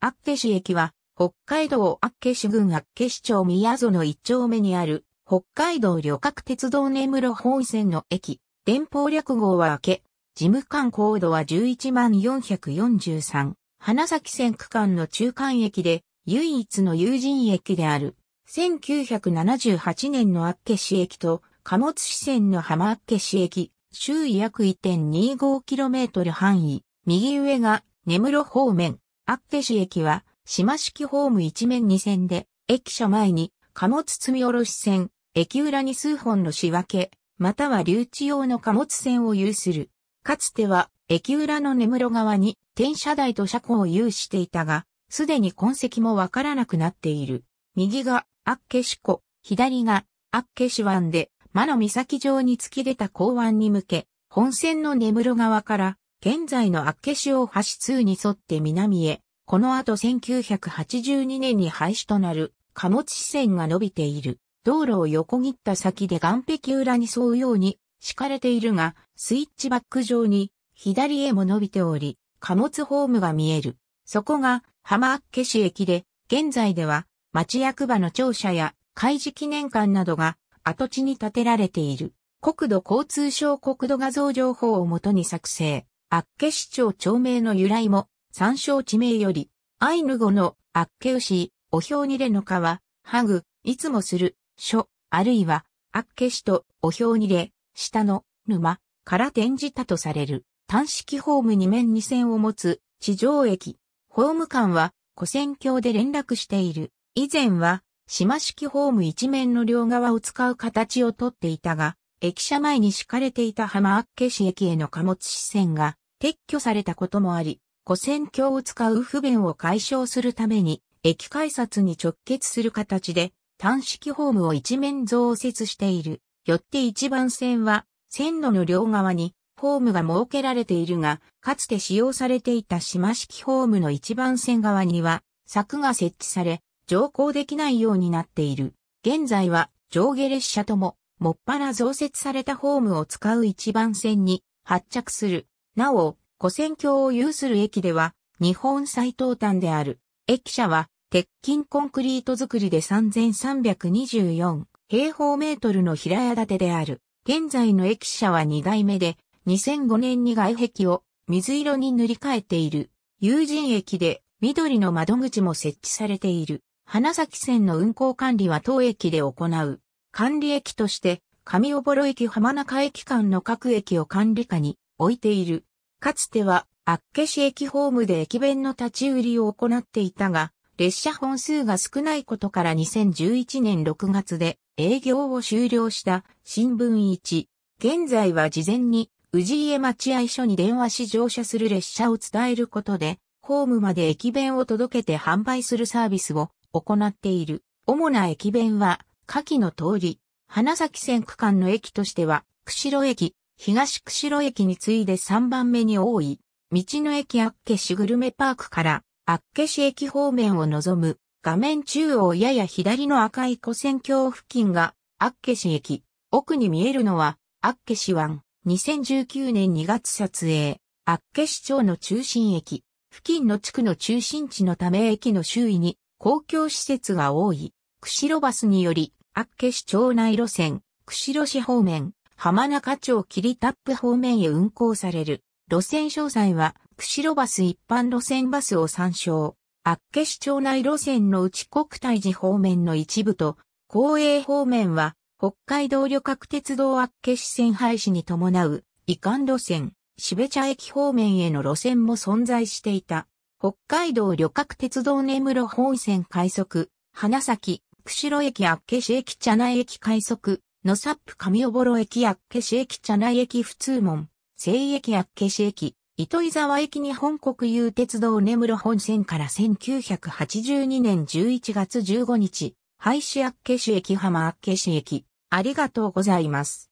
厚岸駅は、北海道厚岸郡厚岸町宮園一丁目にある、北海道旅客鉄道根室本線の駅、電報略号は明け、事務官高度は11443、花咲線区間の中間駅で、唯一の有人駅である、1978年の厚岸駅と、貨物支線の浜厚岸駅、周囲約 1.25km 範囲、右上が根室方面。アッケシ駅は、島式ホーム一面二線で、駅舎前に、貨物積み下ろし線、駅裏に数本の仕分け、または留置用の貨物線を有する。かつては、駅裏の根室側に、転車台と車庫を有していたが、すでに痕跡もわからなくなっている。右が、アッケシ湖、左が、アッケシ湾で、間の岬上に突き出た港湾に向け、本線の根室側から、現在の厚岸大橋2に沿って南へ、この後1982年に廃止となる貨物支線が伸びている。道路を横切った先で岸壁裏に沿うように敷かれているが、スイッチバック上に左へも伸びており、貨物ホームが見える。そこが浜厚岸駅で、現在では町役場の庁舎や開示記念館などが跡地に建てられている。国土交通省国土画像情報をもとに作成。厚岸町町名の由来も、参照地名より、アイヌ語の厚岸牛、お表にれの川、ハグ、いつもする、書、あるいは、厚岸とお表にれ、下の、沼、から転じたとされる、単式ホーム2面2線を持つ、地上駅。ホーム間は、古線橋で連絡している。以前は、島式ホーム一面の両側を使う形をとっていたが、駅舎前に敷かれていた浜厚岸駅への貨物支線が撤去されたこともあり、古戦橋を使う不便を解消するために、駅改札に直結する形で、単式ホームを一面増設している。よって一番線は、線路の両側に、ホームが設けられているが、かつて使用されていた島式ホームの一番線側には、柵が設置され、乗降できないようになっている。現在は、上下列車とも、もっぱら増設されたホームを使う一番線に、発着するなお、古線橋を有する駅では、日本最東端である。駅舎は、鉄筋コンクリート造りで3324平方メートルの平屋建てである。現在の駅舎は2代目で、2005年に外壁を水色に塗り替えている。有人駅で緑の窓口も設置されている。花咲線の運行管理は当駅で行う。管理駅として、上ぼろ駅浜中駅間の各駅を管理下に置いている。かつては、厚岸駅ホームで駅弁の立ち売りを行っていたが、列車本数が少ないことから2011年6月で営業を終了した新聞1。現在は事前に宇治家待合所に電話し乗車する列車を伝えることで、ホームまで駅弁を届けて販売するサービスを行っている。主な駅弁は、下記の通り、花咲線区間の駅としては、釧路駅、東釧路駅に次いで3番目に多い、道の駅厚岸グルメパークから厚岸駅方面を望む、画面中央やや左の赤い古線橋付近が厚岸駅、奥に見えるのは厚岸湾、2019年2月撮影、厚岸町の中心駅、付近の地区の中心地のため駅の周囲に公共施設が多い、釧路バスにより、厚岸町内路線、釧路市方面、浜中町霧タップ方面へ運行される。路線詳細は、釧路バス一般路線バスを参照。厚岸町内路線の内国大寺方面の一部と、公営方面は、北海道旅客鉄道厚岸線廃止に伴う、移管路線、標茶駅方面への路線も存在していた。北海道旅客鉄道根室本線快速、花咲、釧路駅厚岸駅茶内駅快速、のサップ上おぼろ駅やっけし駅茶内駅普通門、西駅やっけし駅、糸井沢駅に本国有鉄道根室本線から1982年11月15日、廃止やっけし駅浜あっけし駅、ありがとうございます。